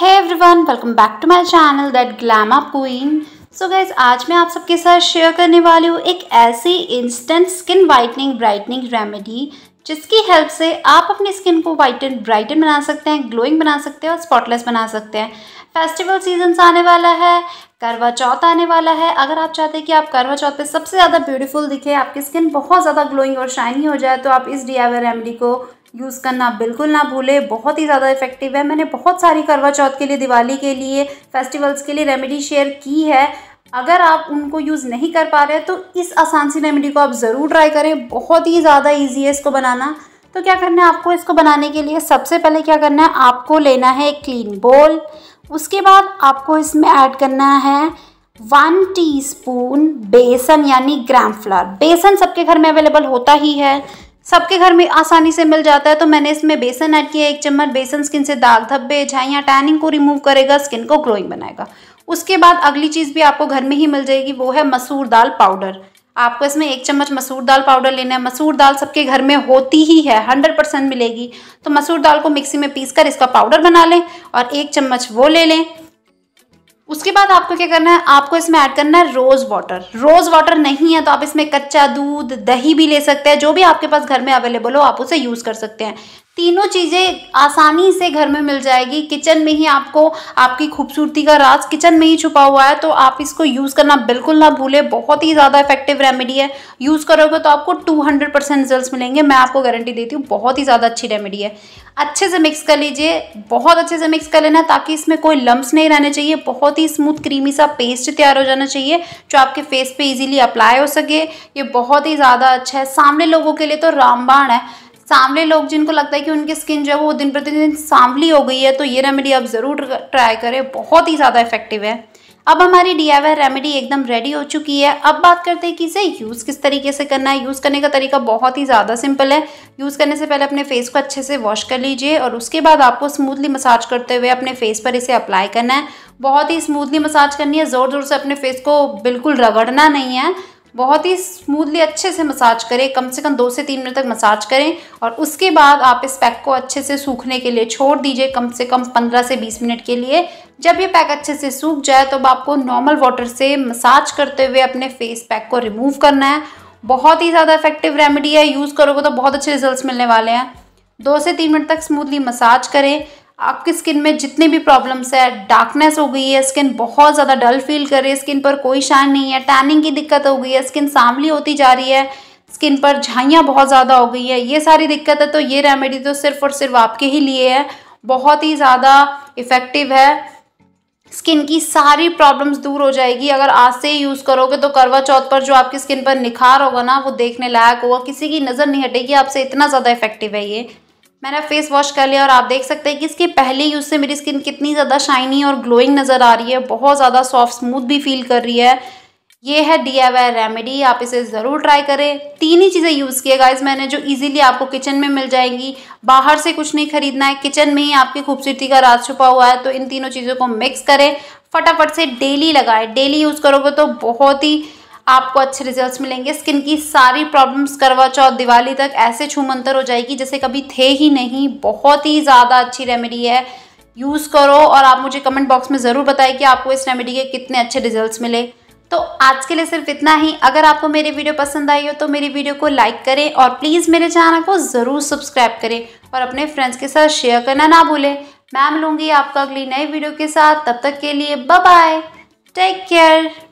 है everyone welcome back to my channel that glamour queen so guys आज मैं आप सबके साथ शेयर करने वाली हूँ एक ऐसी instant skin whitening brightening remedy जिसकी हेल्प से आप अपनी स्किन को वाइटन ब्राइटन बना सकते हैं ग्लोइंग बना सकते हैं और स्पॉटलेस बना सकते हैं फेस्टिवल सीजन्स आने वाला है करवा चौथ आने वाला है अगर आप चाहते हैं कि आप करवा चौथ पे सबसे ज़्यादा ब्यूटीफुल दिखे आपकी स्किन बहुत ज़्यादा ग्लोइंग और शाइनी हो जाए तो आप इस डी रेमेडी को यूज़ करना बिल्कुल ना भूले बहुत ही ज़्यादा इफेक्टिव है मैंने बहुत सारी करवा चौथ के लिए दिवाली के लिए फेस्टिवल्स के लिए रेमेडी शेयर की है अगर आप उनको यूज़ नहीं कर पा रहे तो इस आसान सी रेमेडी को आप ज़रूर ट्राई करें बहुत ही ज़्यादा ईजी है इसको बनाना तो क्या करना है आपको इसको बनाने के लिए सबसे पहले क्या करना है आपको लेना है एक क्लीन बोल उसके बाद आपको इसमें ऐड करना है वन टीस्पून बेसन यानी ग्राम फ्लावर बेसन सबके घर में अवेलेबल होता ही है सबके घर में आसानी से मिल जाता है तो मैंने इसमें बेसन ऐड किया एक चम्मच बेसन स्किन से दाग धब्बे झाइया टैनिंग को रिमूव करेगा स्किन को ग्रोइंग बनाएगा उसके बाद अगली चीज़ भी आपको घर में ही मिल जाएगी वो है मसूर दाल पाउडर आपको इसमें एक चम्मच मसूर दाल पाउडर लेना है मसूर दाल सबके घर में होती ही है हंड्रेड परसेंट मिलेगी तो मसूर दाल को मिक्सी में पीसकर इसका पाउडर बना लें और एक चम्मच वो ले लें उसके बाद आपको क्या करना है आपको इसमें ऐड करना है रोज़ वाटर रोज़ वाटर नहीं है तो आप इसमें कच्चा दूध दही भी ले सकते हैं जो भी आपके पास घर में अवेलेबल हो आप उसे यूज़ कर सकते हैं तीनों चीज़ें आसानी से घर में मिल जाएगी किचन में ही आपको आपकी खूबसूरती का राज किचन में ही छुपा हुआ है तो आप इसको यूज़ करना बिल्कुल ना भूलें बहुत ही ज़्यादा इफेक्टिव रेमेडी है यूज़ करोगे तो आपको 200 परसेंट रिजल्ट मिलेंगे मैं आपको गारंटी देती हूँ बहुत ही ज़्यादा अच्छी रेमेडी है अच्छे से मिक्स कर लीजिए बहुत अच्छे से मिक्स कर लेना ताकि इसमें कोई लम्ब नहीं रहने चाहिए बहुत ही स्मूथ क्रीमी सा पेस्ट तैयार हो जाना चाहिए जो आपके फेस पर ईजिली अप्लाई हो सके ये बहुत ही ज़्यादा अच्छा है सामने लोगों के लिए तो रामबाण है सांवले लोग जिनको लगता है कि उनकी स्किन जो है वो दिन प्रतिदिन सांवली हो गई है तो ये रेमेडी आप ज़रूर ट्राई करें बहुत ही ज़्यादा इफेक्टिव है अब हमारी डी रेमेडी एकदम रेडी हो चुकी है अब बात करते हैं कि इसे यूज़ किस तरीके से करना है यूज़ करने का तरीका बहुत ही ज़्यादा सिंपल है यूज़ करने से पहले अपने फेस को अच्छे से वॉश कर लीजिए और उसके बाद आपको स्मूथली मसाज करते हुए अपने फेस पर इसे अप्लाई करना है बहुत ही स्मूथली मसाज करनी है ज़ोर ज़ोर से अपने फेस को बिल्कुल रगड़ना नहीं है बहुत ही स्मूथली अच्छे से मसाज करें कम से कम दो से तीन मिनट तक मसाज करें और उसके बाद आप इस पैक को अच्छे से सूखने के लिए छोड़ दीजिए कम से कम पंद्रह से बीस मिनट के लिए जब ये पैक अच्छे से सूख जाए तो तो आपको नॉर्मल वाटर से मसाज करते हुए अपने फेस पैक को रिमूव करना है बहुत ही ज़्यादा इफेक्टिव रेमेडी है यूज़ करोगे तो बहुत अच्छे रिजल्ट मिलने वाले हैं दो से तीन मिनट तक स्मूथली मसाज करें आपकी स्किन में जितनी भी प्रॉब्लम्स है डार्कनेस हो गई है स्किन बहुत ज़्यादा डल फील कर रही है स्किन पर कोई शाइन नहीं है टैनिंग की दिक्कत हो गई है स्किन सांवली होती जा रही है स्किन पर झाइयाँ बहुत ज़्यादा हो गई है ये सारी दिक्कत है तो ये रेमेडी तो सिर्फ और सिर्फ आपके ही लिए है बहुत ही ज़्यादा इफ़ेक्टिव है स्किन की सारी प्रॉब्लम्स दूर हो जाएगी अगर आज से ही यूज़ करोगे तो करवा चौथ पर जो आपकी स्किन पर निखार होगा ना वो देखने लायक होगा किसी की नज़र नहीं हटेगी आपसे इतना ज़्यादा इफेक्टिव है ये मैंने फेस वॉश कर लिया और आप देख सकते हैं कि इसके पहले यूज़ से मेरी स्किन कितनी ज़्यादा शाइनी और ग्लोइंग नज़र आ रही है बहुत ज़्यादा सॉफ्ट स्मूथ भी फील कर रही है ये है डी रेमेडी आप इसे ज़रूर ट्राई करें तीन ही चीज़ें यूज़ किए गाइज मैंने जो इजीली आपको किचन में मिल जाएंगी बाहर से कुछ नहीं खरीदना है किचन में ही आपकी खूबसूरती का राज छुपा हुआ है तो इन तीनों चीज़ों को मिक्स करें फटाफट से डेली लगाएं डेली यूज़ करोगे तो बहुत ही आपको अच्छे रिजल्ट्स मिलेंगे स्किन की सारी प्रॉब्लम्स करवा चौथ दिवाली तक ऐसे छूमंतर हो जाएगी जैसे कभी थे ही नहीं बहुत ही ज़्यादा अच्छी रेमेडी है यूज़ करो और आप मुझे कमेंट बॉक्स में ज़रूर बताएं कि आपको इस रेमेडी के कितने अच्छे रिजल्ट मिले तो आज के लिए सिर्फ इतना ही अगर आपको मेरी वीडियो पसंद आई हो तो मेरी वीडियो को लाइक करें और प्लीज़ मेरे चैनल को ज़रूर सब्सक्राइब करें और अपने फ्रेंड्स के साथ शेयर करना ना भूलें मैं मिलूंगी आपका अगली नई वीडियो के साथ तब तक के लिए बाय बाय टेक केयर